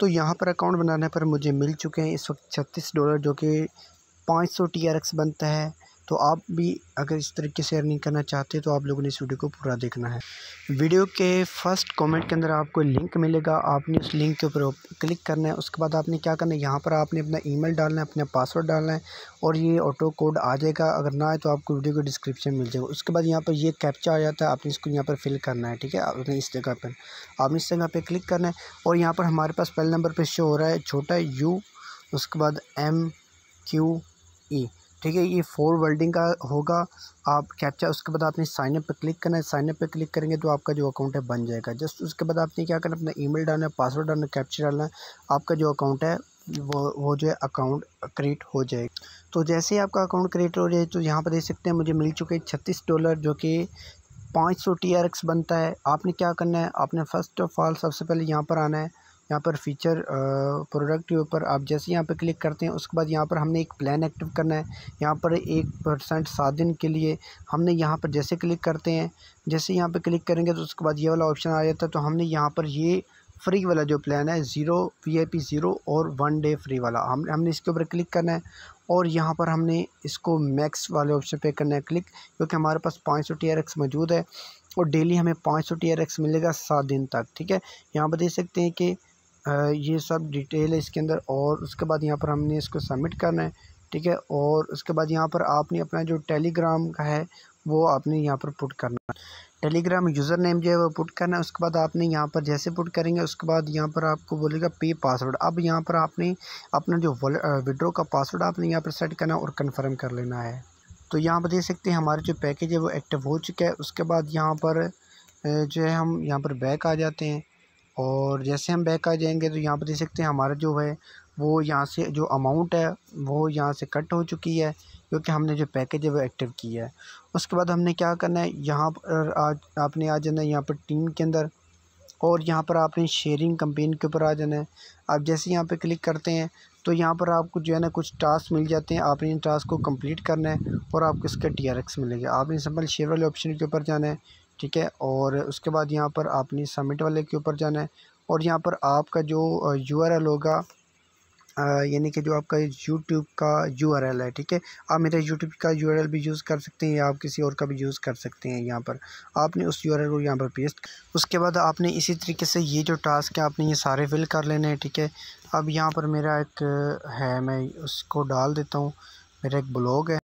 तो यहाँ पर अकाउंट बनाने पर मुझे मिल चुके हैं इस वक्त छत्तीस डॉलर जो कि पाँच सौ टी आर एक्स बनता है तो आप भी अगर इस तरीके से अर्निंग करना चाहते हैं तो आप लोगों ने इस वीडियो को पूरा देखना है वीडियो के फर्स्ट कमेंट के अंदर आपको लिंक मिलेगा आपने उस लिंक के ऊपर क्लिक करना है उसके बाद आपने क्या करना है यहाँ पर आपने अपना ईमेल डालना है अपना पासवर्ड डालना है और ये ऑटो कोड आ जाएगा अगर ना आए तो आपको वीडियो को डिस्क्रिप्शन मिल जाएगा उसके बाद यहाँ पर ये कैप्चा आ जाता है आपने इसको यहाँ पर फिल करना है ठीक है आपने इस जगह पर आपने इस जगह पर क्लिक करना है और यहाँ पर हमारे पास पहले नंबर पर शो हो रहा है छोटा यू उसके बाद एम क्यू ई ठीक है ये फोर वर्ल्डिंग का होगा आप कैप्चा उसके बाद आपने साइनअप पर क्लिक करना है साइनअप पर क्लिक करेंगे तो आपका जो अकाउंट है बन जाएगा जस्ट उसके बाद आपने क्या करना अपना ईमेल डालना है पासवर्ड डालना है कैप्चा डालना है आपका जो अकाउंट है वो वो जो है अकाउंट क्रिएट हो जाएगा तो जैसे ही आपका अकाउंट क्रिएट हो जाए तो यहाँ पर देख सकते हैं मुझे मिल चुके छत्तीस डॉलर जो कि पाँच सौ टी बनता है आपने क्या करना है आपने फ़र्स्ट ऑफ ऑल सबसे पहले यहाँ पर आना है यहाँ पर फीचर प्रोडक्ट के ऊपर आप जैसे यहाँ पर क्लिक करते हैं उसके बाद यहाँ पर हमने एक प्लान एक्टिव करना है यहाँ पर एक परसेंट सात दिन के लिए हमने यहाँ पर जैसे क्लिक करते हैं जैसे यहाँ पर क्लिक करेंगे तो उसके बाद ये वाला ऑप्शन आ जाता है तो हमने यहाँ पर ये फ्री वाला जो प्लान है zero V I P zero और वन डे फ्री वाला हम हमने इसके ऊपर क्लिक करना है और यहाँ पर हमने इसको मैक्स वाले ऑप्शन पे करना है क्लिक क्योंकि हमारे पास पाँच सौ टी आर एक्स मौजूद है और डेली हमें पाँच सौ टी आर एक्स मिलेगा सात दिन तक ठीक है यहाँ पर देख सकते हैं कि ये सब डिटेल है इसके अंदर और उसके बाद यहाँ पर हमने इसको सबमिट करना है ठीक है और उसके बाद यहाँ पर आपने अपना जो टेलीग्राम का है वो आपने यहाँ पर पुट करना टेलीग्राम यूज़र नेम जो है वो पुट करना है उसके बाद आपने यहाँ पर जैसे पुट करेंगे उसके बाद यहाँ पर आपको बोलेगा पे पासवर्ड अब यहाँ पर आपने अपना जो विड्रो का पासवर्ड आपने यहाँ पर सेट करना और कन्फर्म कर लेना है तो यहाँ पर देख सकते हैं हमारा जो पैकेज है वो एक्टिव हो चुका है उसके बाद यहाँ पर जो है हम यहाँ पर बैक आ जाते हैं और जैसे हम बैक आ जाएंगे तो यहाँ पर देख सकते हैं हमारा जो है वो यहाँ से जो अमाउंट है वो यहाँ से कट हो चुकी है क्योंकि हमने जो पैकेज है वो एक्टिव किया है उसके बाद हमने क्या करना है यहाँ पर आज आपने आ जाना है यहाँ पर टीम के अंदर और यहाँ पर आपने शेयरिंग कंपेन के ऊपर आ जाना है आप जैसे यहाँ पर क्लिक करते हैं तो यहाँ पर आपको जो है ना कुछ टास्क मिल जाते हैं आपने इन टास्क को कंप्लीट करना है और आपको इसका टी आर एक्स मिलेगा आपने सिंपल शेयर वाले ऑप्शन के ऊपर जाना है ठीक है और उसके बाद यहाँ पर आपने सबमिट वाले के ऊपर जाना है और यहाँ पर आपका जो यू आर एल होगा यानी कि जो आपका यूट्यूब का यू आर एल है ठीक है आप मेरे यूट्यूब का यू आर एल भी यूज़ कर सकते हैं या आप किसी और का भी यूज़ कर सकते हैं यहाँ पर आपने उस यू आर एल को यहाँ पर पेस्ट उसके बाद आपने इसी तरीके से ये जो टास्क है आपने ये सारे फिल कर लेने हैं ठीक है अब यहाँ पर मेरा एक है मैं उसको डाल देता हूँ मेरा एक ब्लॉग है